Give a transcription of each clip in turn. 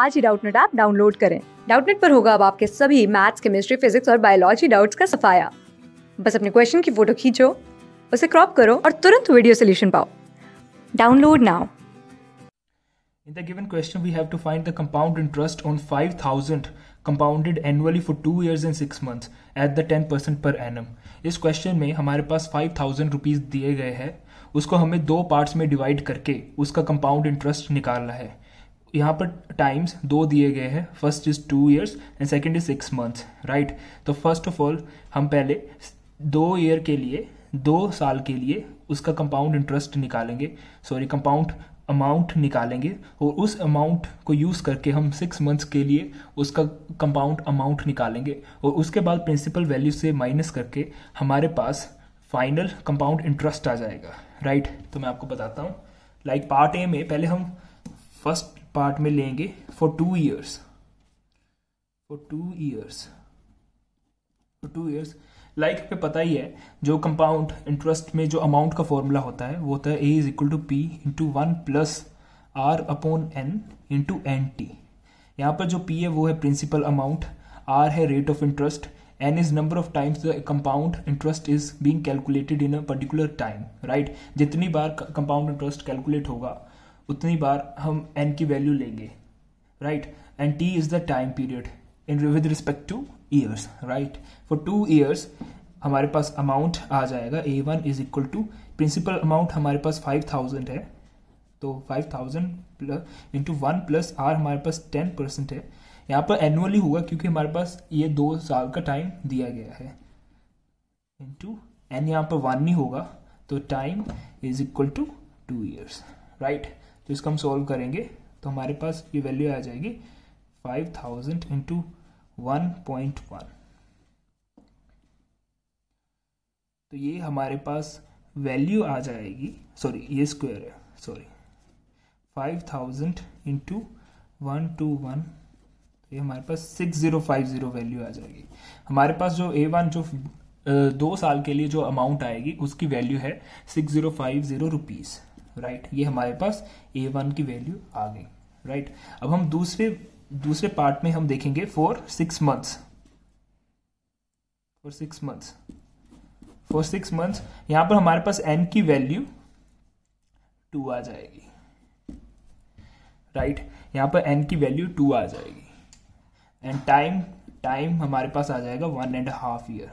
आज ही Doubtnut app download करें डाउटनेट पर होगा अब आपके सभी मैथ्स केमिस्ट्री फिजिक्स और बायोलॉजी डाउट्स का सफाया बस अपने क्वेश्चन की फोटो खींचो उसे क्रॉप करो और तुरंत वीडियो सोल्यूशन पाओ download now In the given question, we have to find the compound interest on 5,000 compounded annually for 2 years and 6 months at the 10% per annum. इस क्वेश्चन में हमारे पास 5,000 रुपीज़ दिए गए हैं उसको हमें दो पार्ट्स में डिवाइड करके उसका कंपाउंड इंटरेस्ट निकालना है यहाँ पर टाइम्स दो दिए गए हैं first is two years and second is six months right तो फर्स्ट ऑफ ऑल हम पहले दो ईयर के लिए दो साल के लिए उसका कंपाउंड इंटरेस्ट निकालेंगे सॉरी कंपाउंड अमाउंट निकालेंगे और उस अमाउंट को यूज़ करके हम सिक्स मंथ्स के लिए उसका कंपाउंड अमाउंट निकालेंगे और उसके बाद प्रिंसिपल वैल्यू से माइनस करके हमारे पास फाइनल कंपाउंड इंटरेस्ट आ जाएगा राइट right? तो मैं आपको बताता हूँ लाइक पार्ट ए में पहले हम फर्स्ट पार्ट में लेंगे for two years for two years for two years like like पे पता ही है जो कंपाउंड इंटरेस्ट में जो अमाउंट का फॉर्मूला होता है वो होता है A is equal to P into one plus R upon N into N T यहाँ पर जो पी है वो है प्रिंसिपल अमाउंट आर है rate of interest N is number of times the compound interest is being calculated in a particular time right जितनी बार compound interest calculate होगा उतनी बार हम एन की वैल्यू लेंगे right and T is the time period in with respect to years right for two years हमारे पास amount आ जाएगा A one is equal to principal amount हमारे पास फाइव थाउजेंड है तो five thousand plus into one plus R हमारे पास टेन परसेंट है यहाँ पर एनुअली होगा क्योंकि हमारे पास ये दो साल का टाइम दिया गया है इंटू एन यहाँ पर वन ही होगा तो time is equal to two years right तो इसका हम सॉल्व करेंगे तो हमारे पास ये वैल्यू आ जाएगी five thousand into one point one तो ये हमारे पास वैल्यू आ जाएगी सॉरी ये स्क्वायर है sorry five thousand into one two one ये हमारे पास six zero five zero value आ जाएगी हमारे पास जो ए वन जो दो साल के लिए जो अमाउंट आएगी उसकी वैल्यू है six zero five zero rupees right ये हमारे पास ए वन की वैल्यू आ गई राइट अब हम दूसरे दूसरे पार्ट में हम देखेंगे for six months for six months for six months यहां पर हमारे पास एन की वैल्यू टू आ जाएगी राइट right? यहां पर एन की वैल्यू टू आ जाएगी एंड टाइम टाइम हमारे पास आ जाएगा one and half year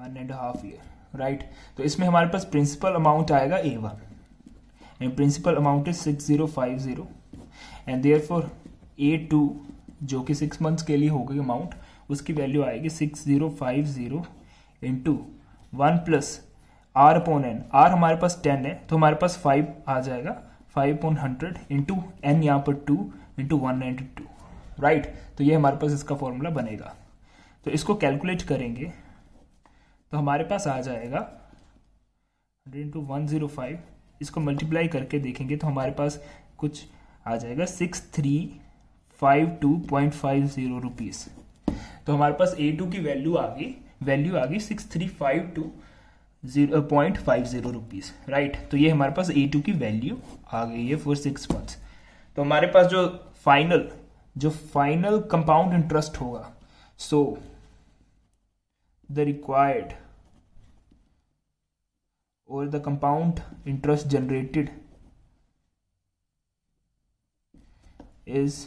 one and half year right तो इसमें हमारे पास प्रिंसिपल अमाउंट आएगा A one and principal amount is six zero five zero and therefore A two जो कि सिक्स मंथ्स के लिए होगी अमाउंट उसकी वैल्यू आएगी six zero five zero into one plus R upon N R हमारे पास टेन है तो हमारे पास फाइव आ जाएगा five upon hundred into N यहाँ पर two into one ninety two right तो ये हमारे पास इसका फॉर्मूला बनेगा तो इसको कैलकुलेट करेंगे तो हमारे पास आ जाएगा hundred into one zero five इसको मल्टीप्लाई करके देखेंगे तो हमारे पास कुछ आ जाएगा six three five two point five zero rupees तो हमारे पास ए टू की वैल्यू आ गई वैल्यू आ गई six three five two zero point five zero rupees right तो ये हमारे पास ए टू की वैल्यू आ गई है फॉर सिक्स मंथ्स तो हमारे पास जो फाइनल जो फाइनल कंपाउंड इंटरेस्ट होगा so so, the required or the compound interest generated is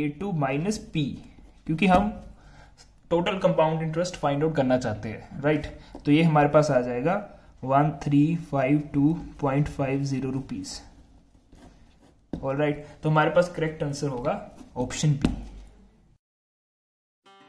A two minus P क्योंकि हम total compound interest find out करना चाहते हैं राइट right? तो ये हमारे पास आ जाएगा one three five two point five zero rupees और राइट तो हमारे पास करेक्ट आंसर होगा ऑप्शन बी